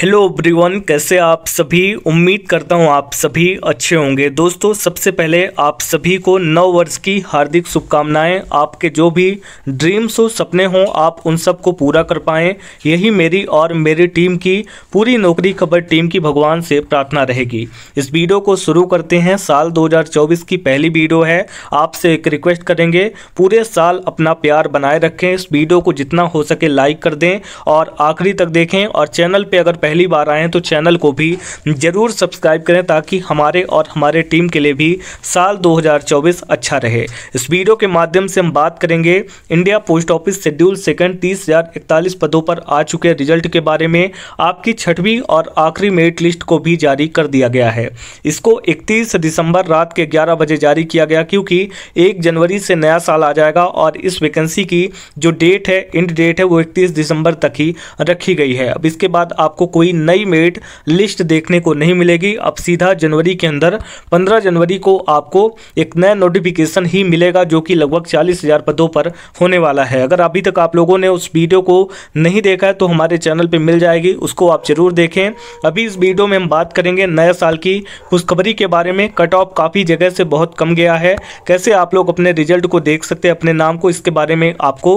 hello everyone कैसे आप सभी उम्मीद करता हूं आप सभी अच्छे होंगे दोस्तों सबसे पहले आप सभी को नव वर्ष की हार्दिक शुभकामनाएं आपके जो भी ड्रीम्स हो सपने हों आप उन सब को पूरा कर पाएँ यही मेरी और मेरी टीम की पूरी नौकरी खबर टीम की भगवान से प्रार्थना रहेगी इस वीडियो को शुरू करते हैं साल 2024 की पहली वीडियो है आपसे एक रिक्वेस्ट करेंगे पूरे साल अपना प्यार बनाए रखें इस वीडियो को जितना हो सके लाइक कर दें और आखिरी तक देखें और चैनल पर अगर पहली बार आए हैं तो चैनल को भी ज़रूर सब्सक्राइब करें ताकि हमारे और हमारे टीम के लिए भी साल 2024 अच्छा रहे इस वीडियो के माध्यम से हम बात करेंगे India post office schedule second तीस हजार इकतालीस पदों पर आ चुके रिजल्ट के बारे में आपकी छठवीं और आखिरी मेरिट लिस्ट को भी जारी कर दिया गया है इसको इकतीस दिसंबर रात के ग्यारह बजे जारी किया गया क्योंकि एक जनवरी से नया साल आ जाएगा और इस वैकेंसी की जो डेट है इंड डेट है वो इकतीस दिसंबर तक ही रखी गई है अब इसके बाद आपको कोई नई मेरिट लिस्ट देखने को नहीं मिलेगी अब सीधा जनवरी के अंदर 15 जनवरी को आपको एक नया नोटिफिकेशन ही मिलेगा जो कि लगभग चालीस हज़ार पदों पर होने वाला है अगर अभी तक आप लोगों ने उस वीडियो को नहीं देखा है तो हमारे चैनल पर मिल जाएगी उसको आप जरूर देखें अभी इस वीडियो में हम बात करेंगे नए साल की खुशखबरी के बारे में कट ऑफ काफ़ी जगह से बहुत कम गया है कैसे आप लोग अपने रिजल्ट को देख सकते हैं अपने नाम को इसके बारे में आपको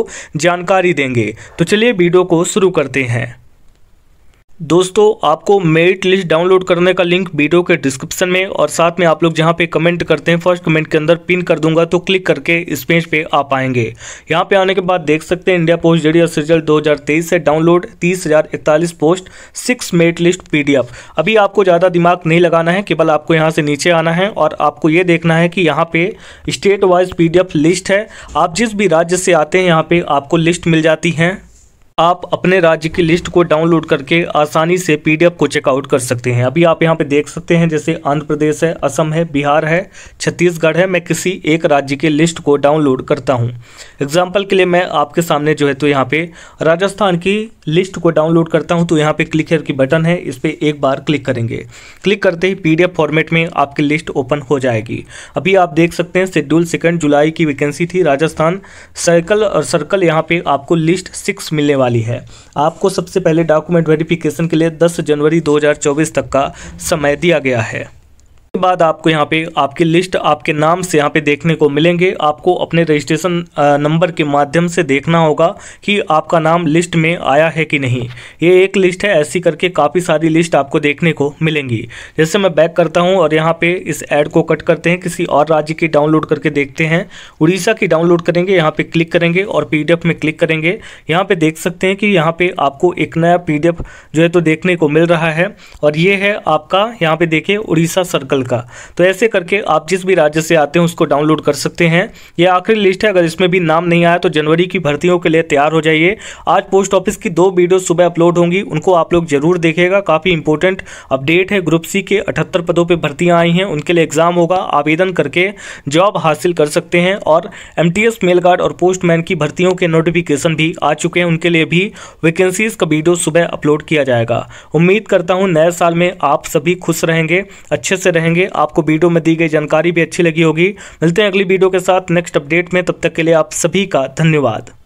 जानकारी देंगे तो चलिए वीडियो को शुरू करते हैं दोस्तों आपको मेरिट लिस्ट डाउनलोड करने का लिंक वीडियो के डिस्क्रिप्शन में और साथ में आप लोग जहां पे कमेंट करते हैं फर्स्ट कमेंट के अंदर पिन कर दूंगा तो क्लिक करके इस पेज पे आप आएंगे यहां पे आने के बाद देख सकते हैं इंडिया पोस्ट जेडी रिजल्ट दो से डाउनलोड तीस post six merit list P अभी आपको ज़्यादा दिमाग नहीं लगाना है केवल आपको यहाँ से नीचे आना है और आपको ये देखना है कि यहाँ पर स्टेट वाइज पी लिस्ट है आप जिस भी राज्य से आते हैं यहाँ पर आपको लिस्ट मिल जाती हैं आप अपने राज्य की लिस्ट को डाउनलोड करके आसानी से पीडीएफ को चेकआउट कर सकते हैं अभी आप यहाँ पे देख सकते हैं जैसे आंध्र प्रदेश है असम है बिहार है छत्तीसगढ़ है मैं किसी एक राज्य के लिस्ट को डाउनलोड करता हूँ एग्जाम्पल के लिए मैं आपके सामने जो है तो यहाँ पे राजस्थान की लिस्ट को डाउनलोड करता हूँ तो यहाँ पे क्लिक की बटन है इस पर एक बार क्लिक करेंगे क्लिक करते ही पी फॉर्मेट में आपकी लिस्ट ओपन हो जाएगी अभी आप देख सकते हैं शेड्यूल सेकेंड जुलाई की वैकेंसी थी राजस्थान सर्कल और सर्कल यहाँ पे आपको लिस्ट सिक्स मिलने वाली है आपको सबसे पहले डॉक्यूमेंट वेरिफिकेशन के लिए 10 जनवरी 2024 तक का समय दिया गया है बाद आपको यहाँ पे आपकी लिस्ट आपके नाम से यहाँ पे देखने को मिलेंगे आपको अपने रजिस्ट्रेशन नंबर के माध्यम से देखना होगा कि आपका नाम लिस्ट में आया है कि नहीं ये एक लिस्ट है ऐसी करके काफ़ी सारी लिस्ट आपको देखने को मिलेंगी जैसे मैं बैक करता हूँ और यहाँ पर इस एड को कट करते हैं किसी और राज्य की डाउनलोड करके देखते हैं उड़ीसा की डाउनलोड करेंगे यहाँ पर क्लिक करेंगे और पी में क्लिक करेंगे यहाँ पर देख सकते हैं कि यहाँ पर आपको एक नया पी जो है तो देखने को मिल रहा है और ये है आपका यहाँ पे देखिए उड़ीसा सर्कल का का तो ऐसे करके आप जिस भी राज्य से आते हैं उसको डाउनलोड कर सकते हैं यह आखिरी लिस्ट है अगर इसमें भी नाम नहीं आया तो जनवरी की भर्तियों के लिए तैयार हो जाइए आज पोस्ट ऑफिस की दो वीडियो सुबह अपलोड होंगी उनको आप लोग जरूर देखेगा काफ़ी इंपॉर्टेंट अपडेट है ग्रुप सी के अठहत्तर पदों पर भर्तियाँ आई हैं उनके लिए एग्ज़ाम होगा आवेदन करके जॉब हासिल कर सकते हैं और M T S mail guard और पोस्टमैन की भर्तियों के नोटिफिकेशन भी आ चुके हैं उनके लिए भी वैकेंसीज का वीडियो सुबह अपलोड किया जाएगा उम्मीद करता हूँ नए साल में आप सभी खुश रहेंगे अच्छे से रहेंगे करेंगे आपको वीडियो में दी गई जानकारी भी अच्छी लगी होगी मिलते हैं अगली वीडियो के साथ नेक्स्ट अपडेट में तब तक के लिए आप सभी का धन्यवाद